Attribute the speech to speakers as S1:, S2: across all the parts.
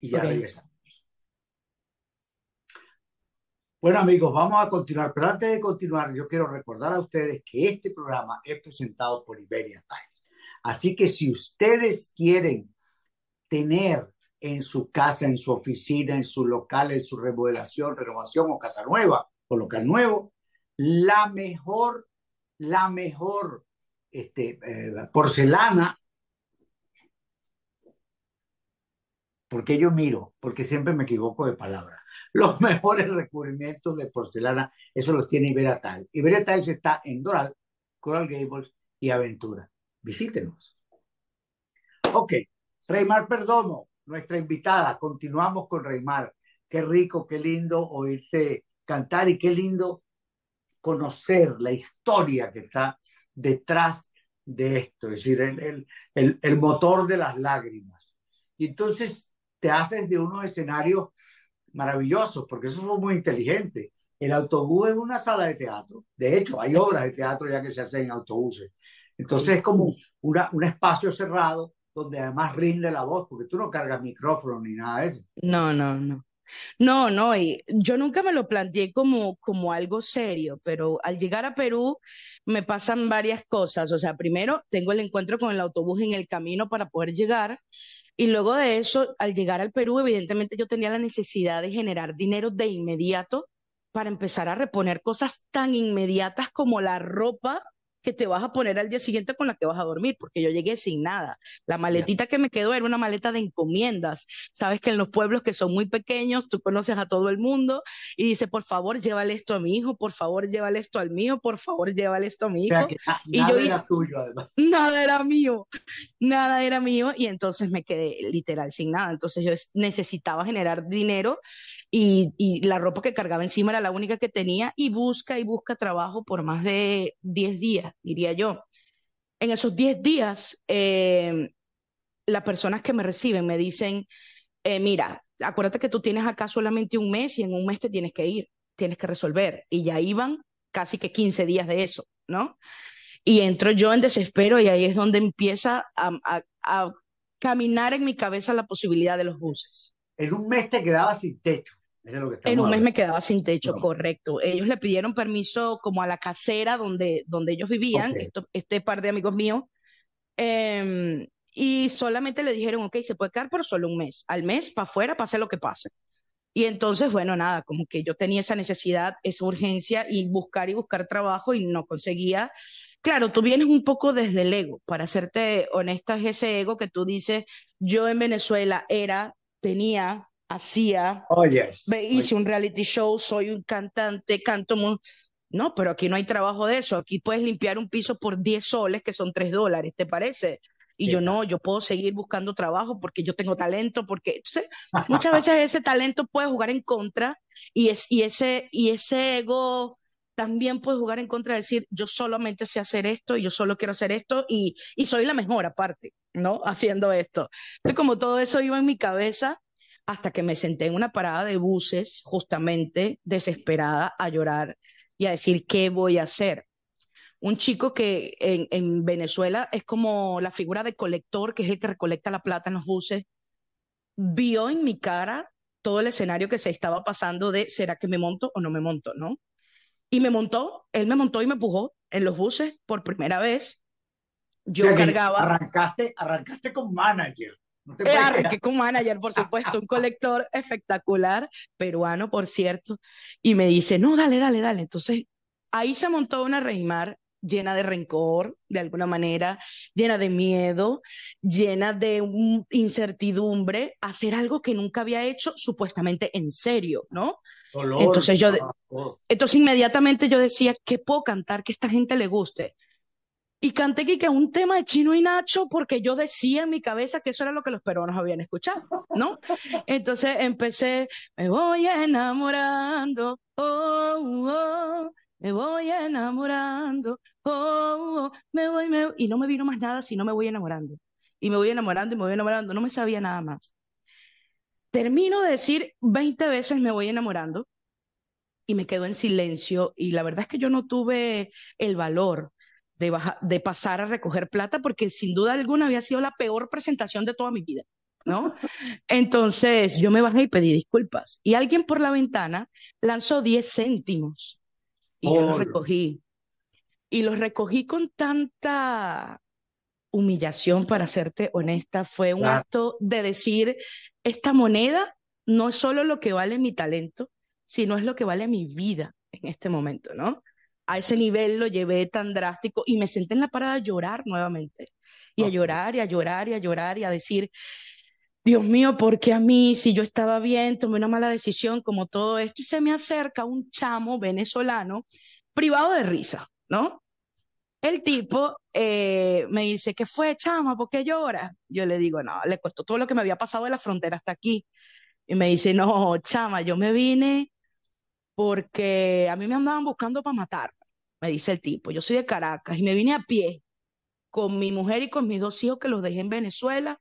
S1: y ya regresamos. Bueno amigos, vamos a continuar, pero antes de continuar yo quiero recordar a ustedes que este programa es presentado por Iberia Times. Así que si ustedes quieren tener en su casa, en su oficina, en su local, en su remodelación, renovación o casa nueva o local nuevo, la mejor, la mejor este, eh, porcelana porque yo miro, porque siempre me equivoco de palabra. Los mejores recubrimientos de porcelana, eso los tiene Iberia Tal. Iberia Tal está en Doral, Coral Gables y Aventura. Visítenos. Ok, Reymar Perdomo, nuestra invitada. Continuamos con Reymar. Qué rico, qué lindo oírte cantar y qué lindo conocer la historia que está detrás de esto, es decir, el motor de las lágrimas. Y entonces te haces de unos escenarios maravillosos, porque eso fue muy inteligente. El autobús es una sala de teatro. De hecho, hay obras de teatro ya que se hacen en autobuses. Entonces es como un espacio cerrado donde además rinde la voz, porque tú no cargas micrófono ni nada
S2: de eso. No, no, no. No, no, y yo nunca me lo planteé como, como algo serio, pero al llegar a Perú me pasan varias cosas. O sea, primero tengo el encuentro con el autobús en el camino para poder llegar. Y luego de eso, al llegar al Perú, evidentemente yo tenía la necesidad de generar dinero de inmediato para empezar a reponer cosas tan inmediatas como la ropa que te vas a poner al día siguiente con la que vas a dormir, porque yo llegué sin nada. La maletita que me quedó era una maleta de encomiendas. Sabes que en los pueblos que son muy pequeños, tú conoces a todo el mundo y dice, por favor, llévale esto a mi hijo, por favor, llévale esto al mío, por favor, llévale esto a mi hijo. nada era tuyo, Nada era mío, nada era mío, y entonces me quedé literal sin nada. Entonces yo necesitaba generar dinero y, la ropa que cargaba encima era la única que tenía y busca y busca trabajo por más de 10 días, diría yo. En esos 10 días, eh, las personas que me reciben me dicen, eh, mira, acuérdate que tú tienes acá solamente un mes y en un mes te tienes que ir, tienes que resolver. Y ya iban casi que 15 días de eso, ¿no? Y entro yo en desespero y ahí es donde empieza a, a caminar en mi cabeza la posibilidad de los buses.
S1: En un mes te quedabas sin techo en un mes me
S2: quedaba sin techo, correcto. Ellos le pidieron permiso como a la casera donde, donde ellos vivían, este par de amigos míos, em, y solamente le dijeron, ok, se puede quedar por solo un mes, al mes, para afuera, pase lo que pase. Y entonces, bueno, nada, como que yo tenía esa necesidad, esa urgencia y buscar y buscar trabajo y no conseguía. Claro, tú vienes un poco desde el ego, para serte honesta, ese ego que tú dices, yo en Venezuela era, tenía, hacía, oh, hice un reality show, soy un cantante, canto... No, pero aquí no hay trabajo de eso, aquí puedes limpiar un piso por 10 soles, que son 3 dólares, ¿te parece? Y yo no, yo puedo seguir buscando trabajo porque yo tengo talento, porque muchas veces ese talento puede jugar en contra y, es, y, ese, y ese ego también puede jugar en contra, de decir, yo solamente sé hacer esto y yo solo quiero hacer esto y, y soy la mejor aparte, ¿no? Haciendo esto. Entonces, como todo eso iba en mi cabeza, hasta que me senté en una parada de buses, justamente desesperada, a llorar y a decir, ¿qué voy a hacer? Un chico que en, Venezuela es como la figura de colector, que es el que recolecta la plata en los buses, vio en mi cara todo el escenario que se estaba pasando de, ¿será que me monto o no me monto? ¿No? Y me montó, él me montó y me empujó en los buses por primera vez. Yo cargaba... Arrancaste, arrancaste con manager. Eh, que como manager, por supuesto, un colector espectacular, peruano, por cierto, y me dice, no, dale, dale, dale. Entonces, ahí se montó una Reimar llena de rencor, de alguna manera, llena de miedo, llena de incertidumbre, hacer algo que nunca había hecho supuestamente en serio, ¿no?
S1: entonces yo, ah, oh.
S2: entonces inmediatamente yo decía, ¿qué puedo cantar que esta gente le guste? Y canté que es un tema de Chino y Nacho porque yo decía en mi cabeza que eso era lo que los peruanos habían escuchado, ¿no? Entonces empecé, me voy enamorando, oh, oh me voy enamorando, oh, oh me voy, me voy. Y no me vino más nada si no me voy enamorando. Y me voy enamorando y me voy enamorando, no me sabía nada más. Termino de decir 20 veces me voy enamorando y me quedo en silencio y la verdad es que yo no tuve el valor de, pasar a recoger plata porque sin duda alguna había sido la peor presentación de toda mi vida. ¿no? Entonces yo me bajé y pedí disculpas. Y alguien por la ventana lanzó 10 céntimos. Y yo los recogí. Y los recogí con tanta humillación, para serte honesta. Fue un acto de decir, esta moneda no es solo lo que vale mi talento, sino es lo que vale mi vida en este momento, ¿no? a ese nivel lo llevé tan drástico y me senté en la parada a llorar nuevamente. Y a llorar y a llorar y a llorar y a decir, Dios mío, porque a mí, si yo estaba bien, tomé una mala decisión, como todo esto, y se me acerca un chamo venezolano privado de risa, ¿no? El tipo eh, me dice, ¿qué fue, chama? ¿Por qué llora? Yo le digo, no, le costó todo lo que me había pasado de la frontera hasta aquí. Y me dice, no, chama, yo me vine porque a mí me andaban buscando para matar me dice el tipo, yo soy de Caracas y me vine a pie con mi mujer y con mis dos hijos que los dejé en Venezuela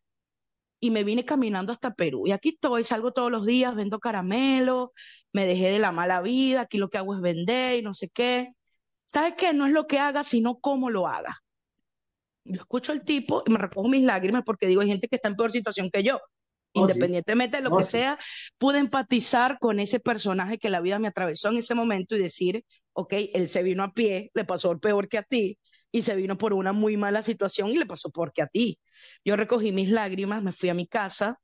S2: y me vine caminando hasta Perú. Y aquí estoy, salgo todos los días, vendo caramelo, me dejé de la mala vida, aquí lo que hago es vender y no sé qué. ¿Sabes qué? No es lo que haga, sino cómo lo haga. Yo escucho al tipo y me recojo mis lágrimas porque digo, hay gente que está en peor situación que yo. Oh, Independientemente de lo oh, que sea, pude empatizar con ese personaje que la vida me atravesó en ese momento y decir, ¿ok? Él se vino a pie, le pasó el peor que a ti y se vino por una muy mala situación y le pasó peor que a ti. Yo recogí mis lágrimas, me fui a mi casa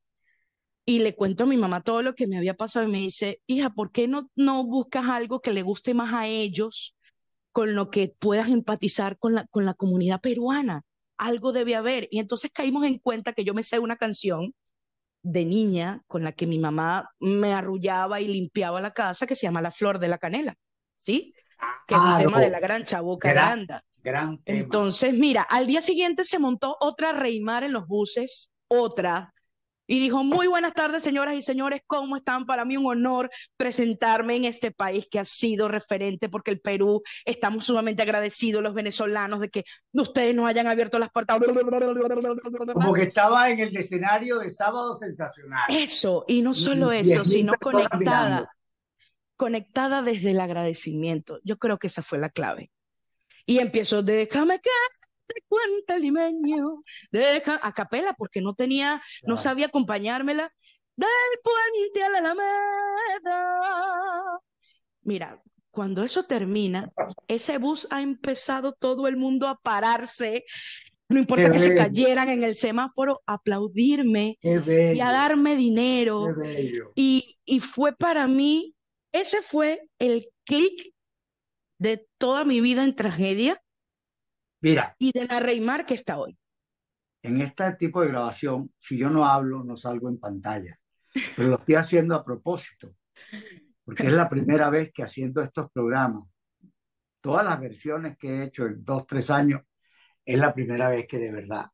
S2: y le cuento a mi mamá todo lo que me había pasado y me dice, hija, ¿por qué no, no buscas algo que le guste más a ellos, con lo que puedas empatizar con la, con la comunidad peruana? Algo debe haber. Y entonces caímos en cuenta que yo me sé una canción de niña con la que mi mamá me arrullaba y limpiaba la casa que se llama La Flor de la Canela, ¿sí? que es el tema de la gran Chaboca grande Entonces, mira, al día siguiente se montó otra Reymar en los buses, otra, y dijo, muy buenas tardes, señoras y señores, ¿cómo están? Para mí un honor presentarme en este país que ha sido referente, porque el Perú, estamos sumamente agradecidos los venezolanos de que ustedes nos hayan abierto las puertas.
S1: Como que estaba en el escenario de sábado sensacional.
S2: Eso, y no solo eso, sino conectada conectada desde el agradecimiento. Yo creo que esa fue la clave. Y empiezo, déjame que te cuente limeño, deja a capela porque no tenía, no sabía acompañármela del puente a la Alameda. Mira, cuando eso termina, ese bus ha empezado todo el mundo a pararse, no importa que se cayeran en el semáforo, aplaudirme y a darme dinero. Y, y fue para mí ese fue el clic de toda mi vida en tragedia. Mira. Y de la Reymar que está hoy.
S1: En este tipo de grabación, si yo no hablo, no salgo en pantalla. Pero lo estoy haciendo a propósito. Porque es la primera vez que haciendo estos programas, todas las versiones que he hecho en dos, tres años, es la primera vez que de verdad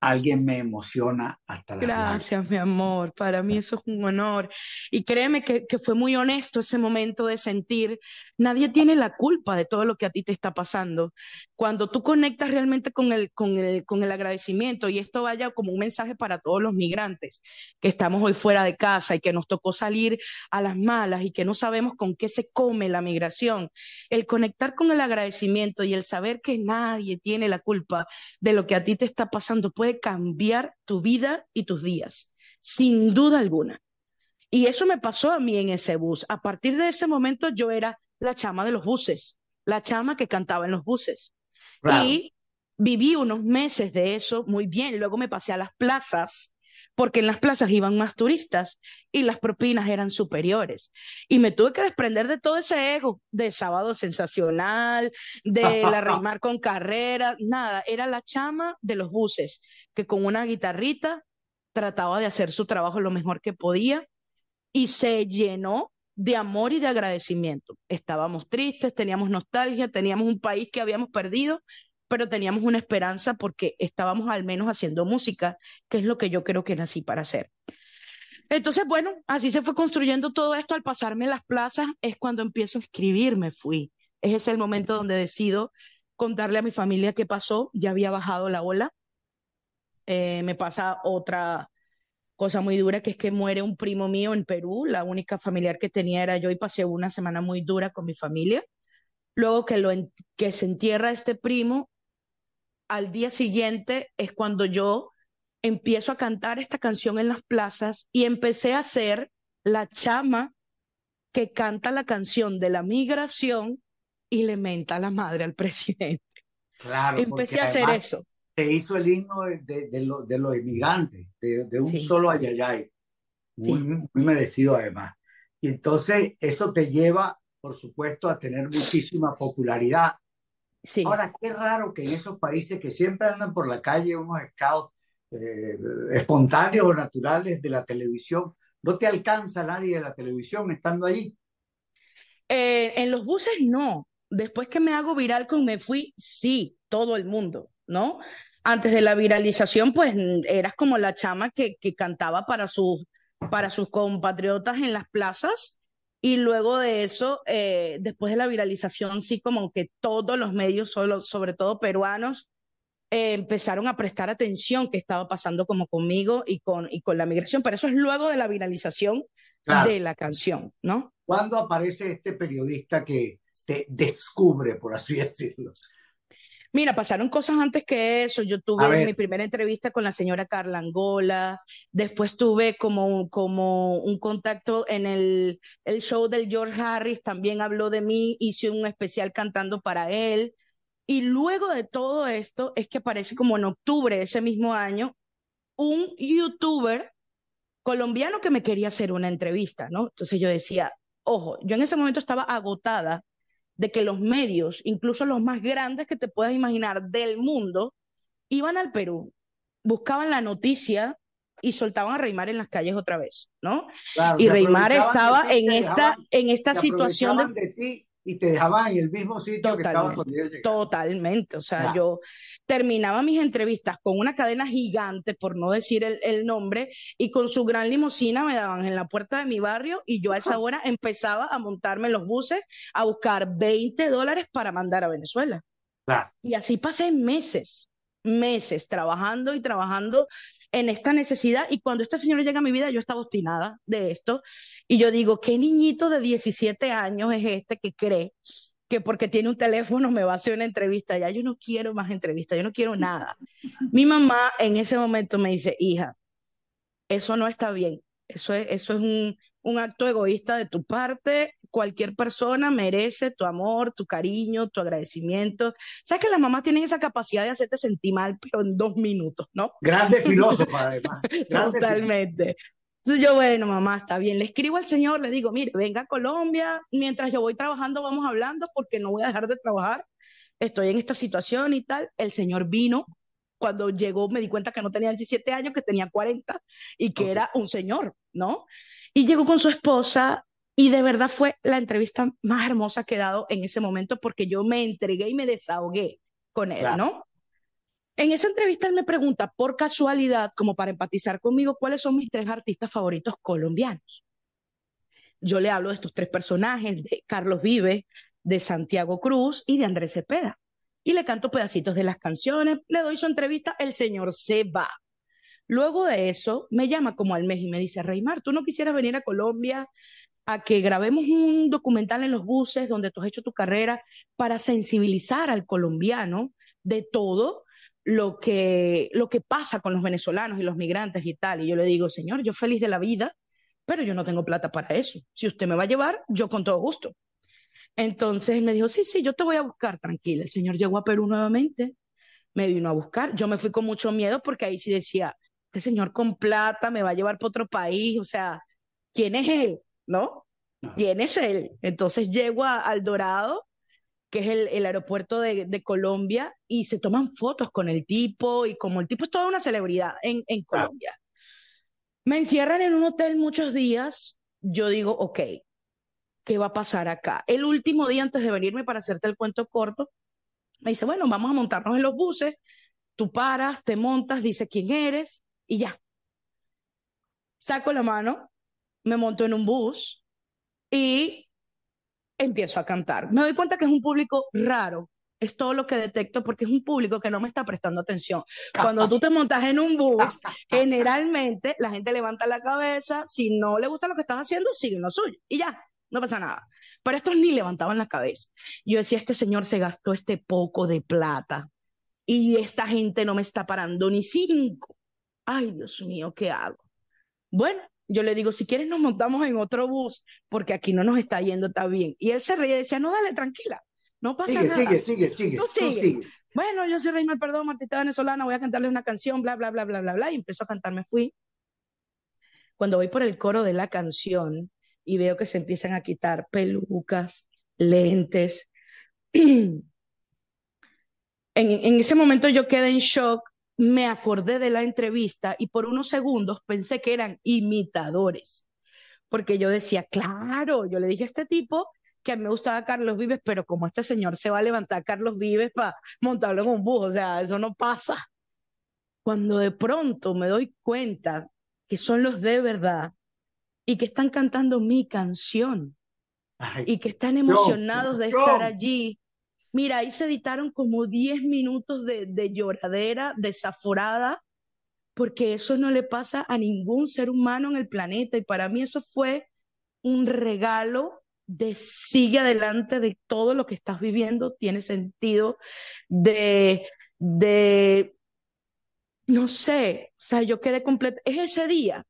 S1: alguien me emociona hasta
S2: la Gracias, mi amor. Para mí eso es un honor. Y créeme que, que, fue muy honesto ese momento de sentir, nadie tiene la culpa de todo lo que a ti te está pasando. Cuando tú conectas realmente con el, con el, con el agradecimiento, y esto vaya como un mensaje para todos los migrantes que estamos hoy fuera de casa y que nos tocó salir a las malas y que no sabemos con qué se come la migración, el conectar con el agradecimiento y el saber que nadie tiene la culpa de lo que a ti te está pasando puede cambiar tu vida y tus días, sin duda alguna. Y eso me pasó a mí en ese bus. A partir de ese momento yo era la chama de los buses, la chama que cantaba en los buses. Y viví unos meses de eso muy bien. Luego me pasé a las plazas porque en las plazas iban más turistas y las propinas eran superiores. Y me tuve que desprender de todo ese ego de sábado sensacional, de la rimar con carrera, nada, era la chama de los buses, que con una guitarrita trataba de hacer su trabajo lo mejor que podía y se llenó de amor y de agradecimiento. Estábamos tristes, teníamos nostalgia, teníamos un país que habíamos perdido pero teníamos una esperanza porque estábamos al menos haciendo música, que es lo que yo creo que nací para hacer. Entonces, bueno, así se fue construyendo todo esto. Al pasarme las plazas es cuando empiezo a escribir, me fui. Ese es el momento donde decido contarle a mi familia qué pasó. Ya había bajado la ola. Eh, me pasa otra cosa muy dura, que es que muere un primo mío en Perú. La única familiar que tenía era yo y pasé una semana muy dura con mi familia. Luego que, lo que se entierra este primo, al día siguiente es cuando yo empiezo a cantar esta canción en las plazas y empecé a ser la chama que canta la canción de la migración y le menta la madre al presidente.
S1: Claro. Empecé a hacer eso. Se hizo el himno de, los inmigrantes, de, un solo ayayay. Muy, muy merecido además. Y entonces eso te lleva, por supuesto, a tener muchísima popularidad Ahora, qué raro que en esos países que siempre andan por la calle unos scouts eh, espontáneos o naturales de la televisión, no te
S2: alcanza nadie de la televisión estando allí. Eh, en los buses no. Después que me hago viral con Me Fui, sí, todo el mundo, ¿no? Antes de la viralización, pues eras como la chama que, que cantaba para sus, para sus compatriotas en las plazas y luego de eso, eh, después de la viralización, sí, como que todos los medios, solo, sobre todo peruanos, eh, empezaron a prestar atención que estaba pasando como conmigo y con, y con la migración. Pero eso es luego de la viralización de la canción,
S1: ¿no? ¿Cuándo aparece este periodista que te descubre, por así decirlo?
S2: Mira, pasaron cosas antes que eso. Yo tuve mi primera entrevista con la señora Carla Angola, después tuve como un, como un contacto en el, el show del George Harris, también habló de mí, hice un especial cantando para él. Y luego de todo esto es que aparece como en octubre de ese mismo año un youtuber colombiano que me quería hacer una entrevista, ¿no? Entonces yo decía, ojo, yo en ese momento estaba agotada de que los medios, incluso los más grandes que te puedas imaginar del mundo, iban al Perú, buscaban la noticia y soltaban a Reymar en las calles otra vez, ¿no? y Reymar estaba en esta, en esta situación de y te dejaban en el mismo sitio totalmente, que estabas Totalmente, o sea, yo terminaba mis entrevistas con una cadena gigante, por no decir el, nombre, y con su gran limusina me daban en la puerta de mi barrio y yo a esa hora empezaba a montarme los buses a buscar 20 dólares para mandar a Venezuela. Y así pasé meses meses trabajando y trabajando en esta necesidad. Y cuando esta señora llega a mi vida, yo estaba obstinada de esto. Y yo digo, ¿qué niñito de 17 años es este que cree que porque tiene un teléfono me va a hacer una entrevista? Ya yo no quiero más entrevistas, yo no quiero nada. Mi mamá en ese momento me dice, hija, eso no está bien, eso es, eso es un, un acto egoísta de tu parte, cualquier persona merece tu amor, tu cariño, tu agradecimiento. Sabes que las mamás tienen esa capacidad de hacerte sentir mal, pero en dos minutos, ¿no? Grande filósofa,
S1: además. Totalmente.
S2: yo, bueno, mamá, está bien. Le escribo al señor, le digo, mire, venga a Colombia, mientras yo voy trabajando, vamos hablando, porque no voy a dejar de trabajar. Estoy en esta situación y tal. El señor vino. Cuando llegó me di cuenta que no tenía 17 años, que tenía 40 y que era un señor, ¿no? Y llegó con su esposa y de verdad fue la entrevista más hermosa que he dado en ese momento porque yo me entregué y me desahogué con él, ¿no? En esa entrevista él me pregunta, por casualidad, como para empatizar conmigo, cuáles son mis tres artistas favoritos colombianos. Yo le hablo de estos tres personajes, de Carlos Vive, de Santiago Cruz y de Andrés Cepeda. Y le canto pedacitos de las canciones, le doy su entrevista, el señor se va. Luego de eso, me llama como al mes y me dice, Reymar, ¿tú no quisieras venir a Colombia a que grabemos un documental en los buses donde tú has hecho tu carrera para sensibilizar al colombiano de todo lo que, lo que pasa con los venezolanos y los migrantes y tal. Y yo le digo, señor, yo feliz de la vida, pero yo no tengo plata para eso. Si usted me va a llevar, yo con todo gusto. Entonces me dijo, sí, sí, yo te voy a buscar, tranquila. El señor llegó a Perú nuevamente, me vino a buscar. Yo me fui con mucho miedo porque ahí sí decía, este señor con plata me va a llevar para otro país, o sea, ¿quién es él? ¿no? quién es él entonces llego a, al Dorado, que es el, aeropuerto de, Colombia, y se toman fotos con el tipo, y como el tipo es toda una celebridad en, Colombia. Me encierran en un hotel muchos días, yo digo, ok, ¿qué va a pasar acá? El último día antes de venirme para hacerte el cuento corto, me dice, bueno, vamos a montarnos en los buses, tú paras, te montas, dice quién eres, y ya. Saco la mano me monto en un bus y empiezo a cantar. Me doy cuenta que es un público raro, es todo lo que detecto porque es un público que no me está prestando atención. Cuando tú te montas en un bus, generalmente la gente levanta la cabeza, si no le gusta lo que estás haciendo, sigue lo suyo y ya, no pasa nada. Pero estos ni levantaban la cabeza. Yo decía, este señor se gastó este poco de plata y esta gente no me está parando ni cinco. Ay, Dios mío, ¿qué hago? Bueno, yo le digo, si quieres nos montamos en otro bus, porque aquí no nos está yendo tan bien. Y él se reía y decía, no, dale, tranquila, no pasa nada. Sigue, sigue, sigue. sigue. Tú sigue. Bueno, yo soy Reymar Perdón, Martita venezolana, voy a cantarle una canción, bla, bla, bla, bla, bla, bla, y empezó a cantarme. fui. Cuando voy por el coro de la canción y veo que se empiezan a quitar pelucas, lentes. en, en ese momento yo quedé en shock me acordé de la entrevista y por unos segundos pensé que eran imitadores, porque yo decía, claro, yo le dije a este tipo que a mí me gustaba Carlos Vives, pero como este señor se va a levantar Carlos Vives para montarlo en un bus, o sea, eso no pasa. Cuando de pronto me doy cuenta que son los de verdad y que están cantando mi canción y que están emocionados de estar allí Mira, ahí se editaron como 10 minutos de, de lloradera desaforada, porque eso no le pasa a ningún ser humano en el planeta. Y para mí eso fue un regalo de sigue adelante de todo lo que estás viviendo, tiene sentido, de, de, no sé, o sea, yo quedé completa, es ese día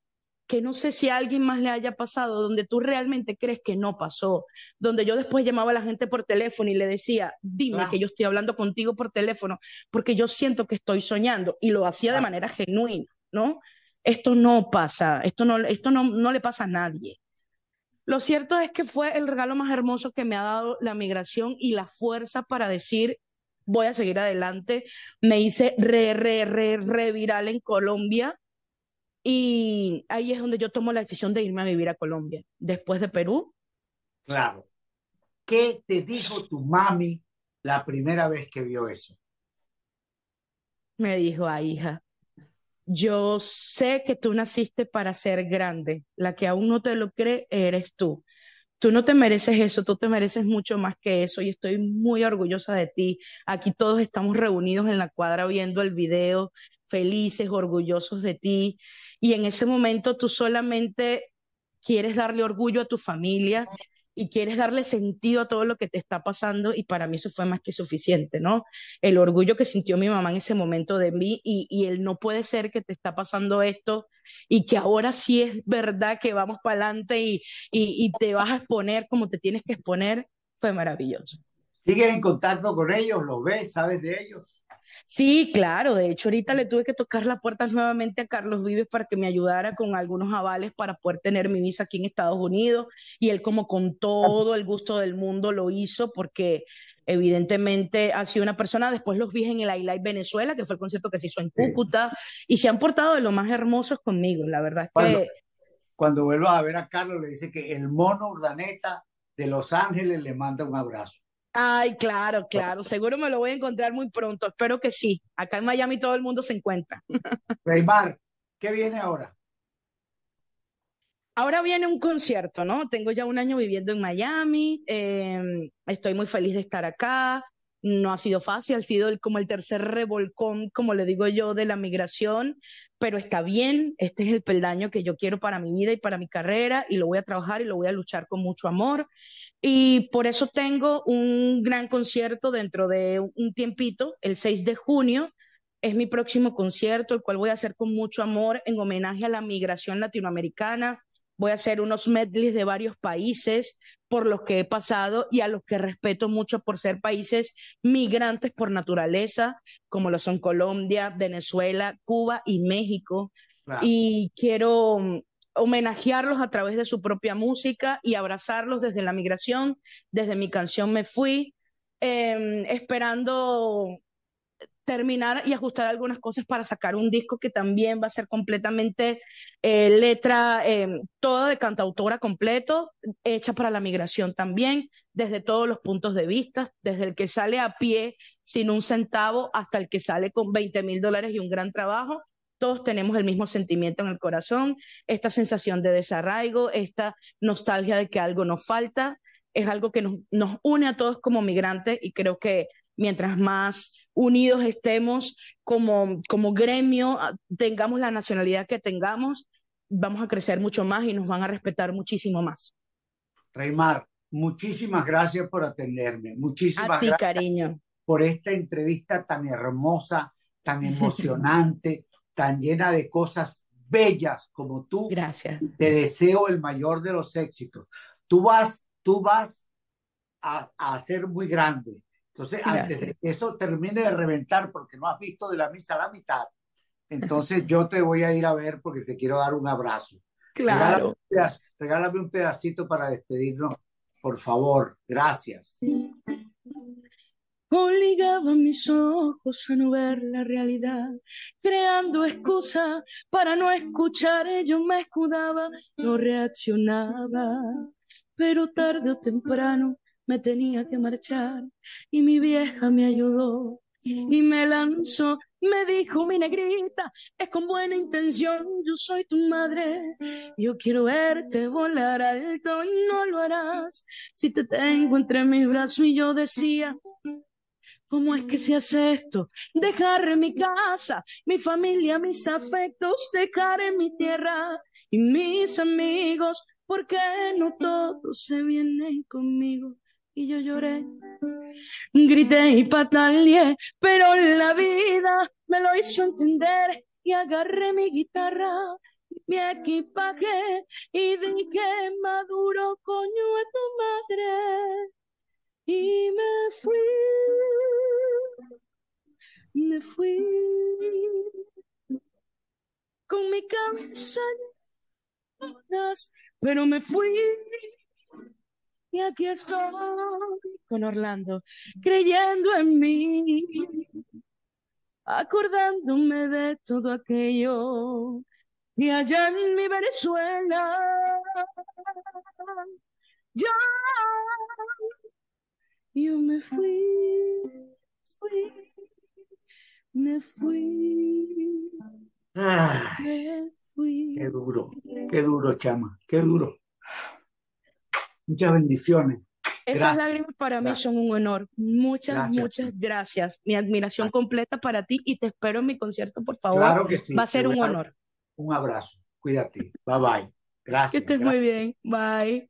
S2: que no sé si a alguien más le haya pasado, donde tú realmente crees que no pasó, donde yo después llamaba a la gente por teléfono y le decía, dime ah. que yo estoy hablando contigo por teléfono, porque yo siento que estoy soñando, y lo hacía de ah. manera genuina, ¿no? Esto no pasa, esto no, esto no, no le pasa a nadie. Lo cierto es que fue el regalo más hermoso que me ha dado la migración y la fuerza para decir, voy a seguir adelante. Me hice re, re, re, re viral en Colombia y ahí es donde yo tomo la decisión de irme a vivir a Colombia, después de Perú.
S1: Claro. ¿Qué te dijo tu mami la primera vez que vio eso?
S2: Me dijo, ah, hija, yo sé que tú naciste para ser grande, la que aún no te lo cree eres tú. Tú no te mereces eso, tú te mereces mucho más que eso y estoy muy orgullosa de ti. Aquí todos estamos reunidos en la cuadra viendo el video felices, orgullosos de ti. Y en ese momento tú solamente quieres darle orgullo a tu familia y quieres darle sentido a todo lo que te está pasando y para mí eso fue más que suficiente, ¿no? El orgullo que sintió mi mamá en ese momento de mí y, y el no puede ser que te está pasando esto y que ahora sí es verdad que vamos para adelante y, y, y te vas a exponer como te tienes que exponer, fue maravilloso.
S1: ¿Sigues en contacto con ellos? ¿Los ves? ¿Sabes de ellos?
S2: Sí, claro, de hecho ahorita le tuve que tocar la puerta nuevamente a Carlos Vives para que me ayudara con algunos avales para poder tener mi visa aquí en Estados Unidos y él como con ah. todo el gusto del mundo lo hizo porque evidentemente ha sido una persona, después los vi en el Highlight Venezuela, que fue el concierto que se hizo en Cúcuta y se han portado de lo más hermosos conmigo, la verdad es que...
S1: Cuando vuelvas a ver a Carlos le dice que el mono urdaneta de Los Ángeles le manda un abrazo.
S2: Ay, claro, claro. Seguro me lo voy a encontrar muy pronto. Espero que sí. Acá en Miami todo el mundo se encuentra.
S1: Reymar, ¿qué viene ahora?
S2: Ahora viene un concierto, ¿no? Tengo ya un año viviendo en Miami. Em, estoy muy feliz de estar acá no ha sido fácil, ha sido como el tercer revolcón, como le digo yo, de la migración, pero está bien, este es el peldaño que yo quiero para mi vida y para mi carrera y lo voy a trabajar y lo voy a luchar con mucho amor. Y por eso tengo un gran concierto dentro de un tiempito, el 6 de junio. Es mi próximo concierto, el cual voy a hacer con mucho amor en homenaje a la migración latinoamericana, voy a hacer unos medleys de varios países, por los que he pasado y a los que respeto mucho por ser países migrantes por naturaleza, como lo son Colombia, Venezuela, Cuba y México. Y quiero mm, homenajearlos a través de su propia música y abrazarlos desde la migración, desde mi canción Me Fui, em, esperando terminar y ajustar algunas cosas para sacar un disco que también va a ser completamente eh, letra, em, toda de cantautora completo, hecha para la migración también, desde todos los puntos de vista, desde el que sale a pie sin un centavo hasta el que sale con 20 mil dólares y un gran trabajo, todos tenemos el mismo sentimiento en el corazón, esta sensación de desarraigo, esta nostalgia de que algo nos falta, es algo que nos, nos, une a todos como migrantes y creo que mientras más unidos estemos como, como gremio, ah, tengamos la nacionalidad que tengamos, vamos a crecer mucho más y nos van a respetar muchísimo más.
S1: Reymar, muchísimas gracias por atenderme. Muchísimas a ti, cariño. por esta entrevista tan hermosa, tan emocionante, tan llena de cosas bellas como tú. Gracias. Te deseo el mayor de los éxitos. Tú vas, tú vas a, a ser muy grande entonces, antes de que eso termine de reventar, porque no has visto de la misa la mitad, entonces yo te voy a ir a ver porque te quiero dar un abrazo.
S2: Claro.
S1: Regálame un pedacito, para despedirnos, por favor. Gracias.
S2: Obligaba mis ojos a no ver la realidad, creando excusas para no escuchar. Yo me escudaba, no reaccionaba, pero tarde o temprano me tenía que marchar y mi vieja me ayudó y me lanzó. Me dijo mi negrita, es con buena intención, yo soy tu madre. Yo quiero verte volar alto y no lo harás. Si te tengo entre mis brazos y yo decía, ¿Cómo es que se hace esto? Dejaré mi casa, mi familia, mis afectos, dejar mi tierra y mis amigos, porque no todos se vienen conmigo y yo lloré. Grité y pataleé, pero la vida me lo hizo entender y agarré mi guitarra, mi equipaje y dije, Maduro, coño a tu madre. Y me fui, me fui con mi casa, pero me fui y aquí estoy con Orlando, creyendo en mí, acordándome de todo aquello. Y allá en mi Venezuela, yo, yo me fui, fui, me fui. Ah, me fui. Qué duro, qué duro,
S1: chama, qué duro. Muchas bendiciones.
S2: Esas lágrimas para mí son un honor. Muchas, muchas gracias. Mi admiración completa para ti y te espero en mi concierto, por favor. Claro que sí. Va a ser un honor.
S1: Un abrazo. Cuídate. Bye bye. Gracias. Que estés muy
S2: bien. Bye.